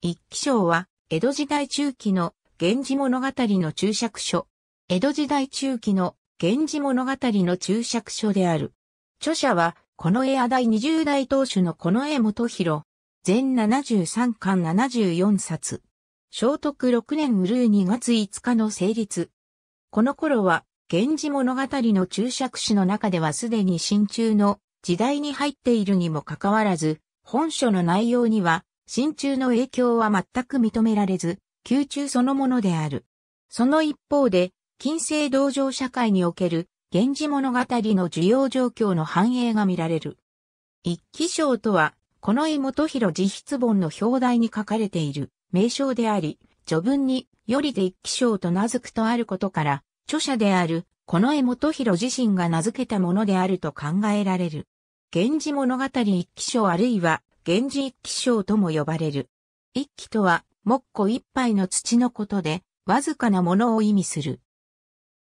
一気章は、江戸時代中期の源氏物語の注釈書。江戸時代中期の源氏物語の注釈書である。著者は、この絵や第20代当主のこの絵元博。全73巻74冊。聖徳6年うるう2月5日の成立。この頃は、源氏物語の注釈誌の中ではすでに新中の時代に入っているにもかかわらず、本書の内容には真鍮の影響は全く認められず、宮中そのものである。その一方で、近世道場社会における、源氏物語の需要状況の反映が見られる。一気章とは、この井元弘自筆本の表題に書かれている名称であり、序文に、よりで一気章と名付くとあることから、著者である、この江本博自身が名付けたものであると考えられる。源氏物語一気章あるいは、源氏一気賞とも呼ばれる。一気とは、木庫一杯の土のことで、わずかなものを意味する。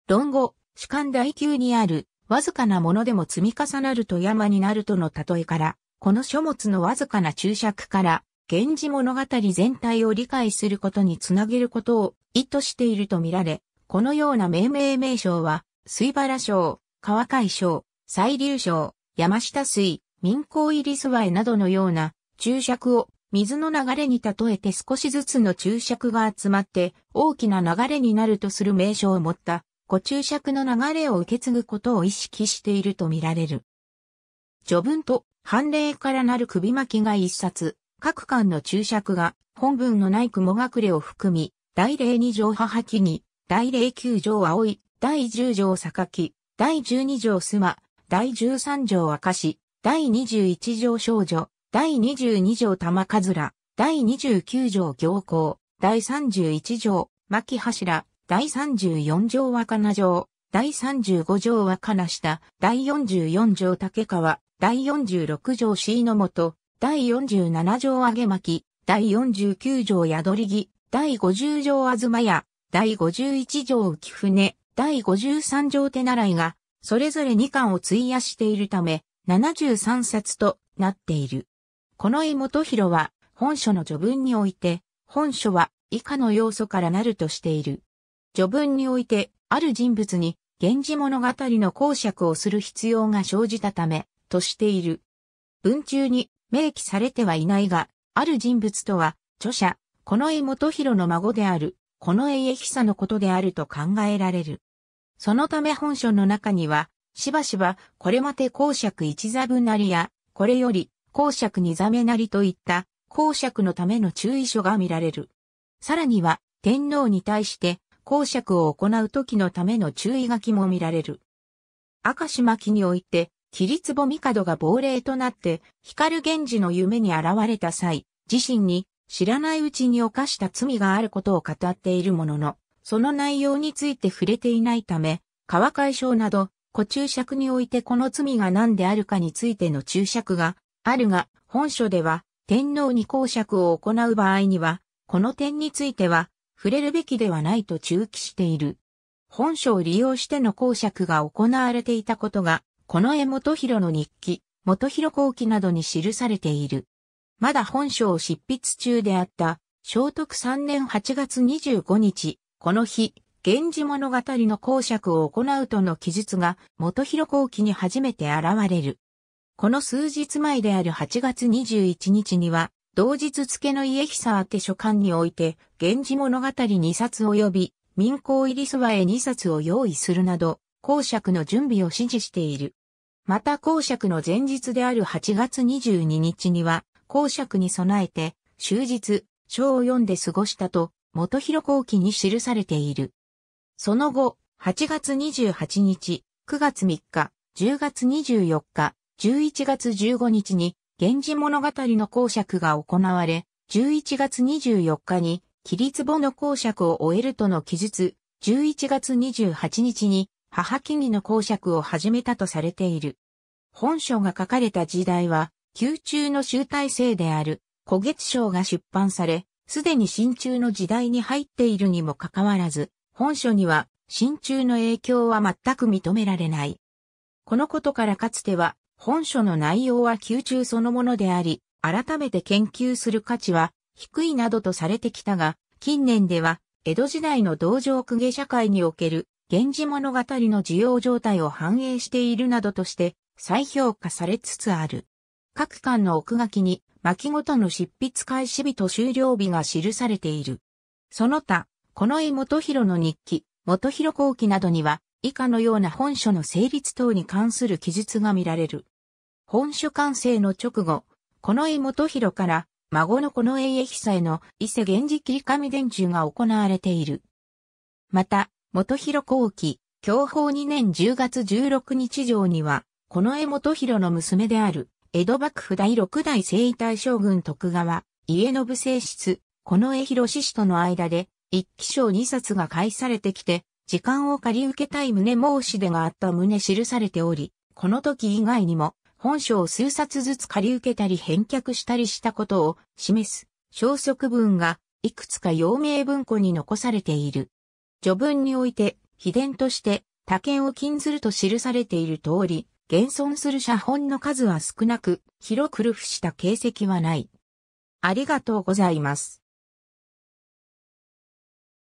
論語、主観第9にある、わずかなものでも積み重なると山になるとの例えから、この書物のわずかな注釈から、源氏物語全体を理解することにつなげることを意図しているとみられ、このような命名名称は、水原章、川海章、西流賞、山下水、民工入りスワエなどのような注釈を水の流れに例えて少しずつの注釈が集まって大きな流れになるとする名称を持ったご注釈の流れを受け継ぐことを意識しているとみられる。序文と判例からなる首巻きが一冊、各巻の注釈が本文のない雲隠れを含み、第02条母木に、第09条い、第10条榊、第12条すま、第13条明石、第21条少女、第22条玉かずら、第29条行幸、第31条巻柱、第34条若菜城、第35条若菜下、第44条竹川、第46条椎の本、第47条揚げ巻、第49条宿り木、第50条東屋、第51条浮船、第53条手習いが、それぞれ2巻を費やしているため、73冊となっている。この井本博は本書の序文において、本書は以下の要素からなるとしている。序文において、ある人物に、源氏物語の公爵をする必要が生じたため、としている。文中に明記されてはいないが、ある人物とは、著者、この江元弘の孫である、この江江久のことであると考えられる。そのため本書の中には、しばしば、これまで公爵一座部なりや、これより公爵二座目なりといった公爵のための注意書が見られる。さらには、天皇に対して公爵を行う時のための注意書きも見られる。赤島記において、霧壺帝が亡霊となって、光源氏の夢に現れた際、自身に知らないうちに犯した罪があることを語っているものの、その内容について触れていないため、川解消など古注釈においてこの罪が何であるかについての注釈があるが、本書では天皇に公釈を行う場合には、この点については触れるべきではないと注記している。本書を利用しての公釈が行われていたことが、この江元弘の日記、元弘後期などに記されている。まだ本書を執筆中であった、聖徳3年8月25日、この日、源氏物語の公爵を行うとの記述が、元広後期に初めて現れる。この数日前である8月21日には、同日付の家久宛て書簡において、源氏物語2冊及び、民工入りそばへ2冊を用意するなど、公爵の準備を指示している。また公爵の前日である8月22日には、公爵に備えて、終日、書を読んで過ごしたと、元広後期に記されている。その後、8月28日、9月3日、10月24日、11月15日に、源氏物語の公爵が行われ、11月24日に、ツボの公爵を終えるとの記述、11月28日に、母木の公爵を始めたとされている。本書が書かれた時代は、宮中の集大成である、古月賞が出版され、すでに新中の時代に入っているにもかかわらず、本書には、真鍮の影響は全く認められない。このことからかつては、本書の内容は宮中そのものであり、改めて研究する価値は低いなどとされてきたが、近年では、江戸時代の道場公家社会における、源氏物語の需要状態を反映しているなどとして、再評価されつつある。各巻の奥書きに、巻ごとの執筆開始日と終了日が記されている。その他、この江元弘の日記、元弘後期などには、以下のような本書の成立等に関する記述が見られる。本書完成の直後、この江元弘から、孫のこの江永久への伊勢源氏切り紙伝授が行われている。また、元弘後期、享保2年10月16日上には、この江元弘の娘である、江戸幕府第六代征夷大将軍徳川、家信正室、この江広志氏との間で、一気賞二冊が返されてきて、時間を借り受けたい旨申し出があった旨記されており、この時以外にも、本書を数冊ずつ借り受けたり返却したりしたことを示す、小則文が、いくつか陽明文庫に残されている。序文において、秘伝として、他県を禁ずると記されている通り、現存する写本の数は少なく、広くるふした形跡はない。ありがとうございます。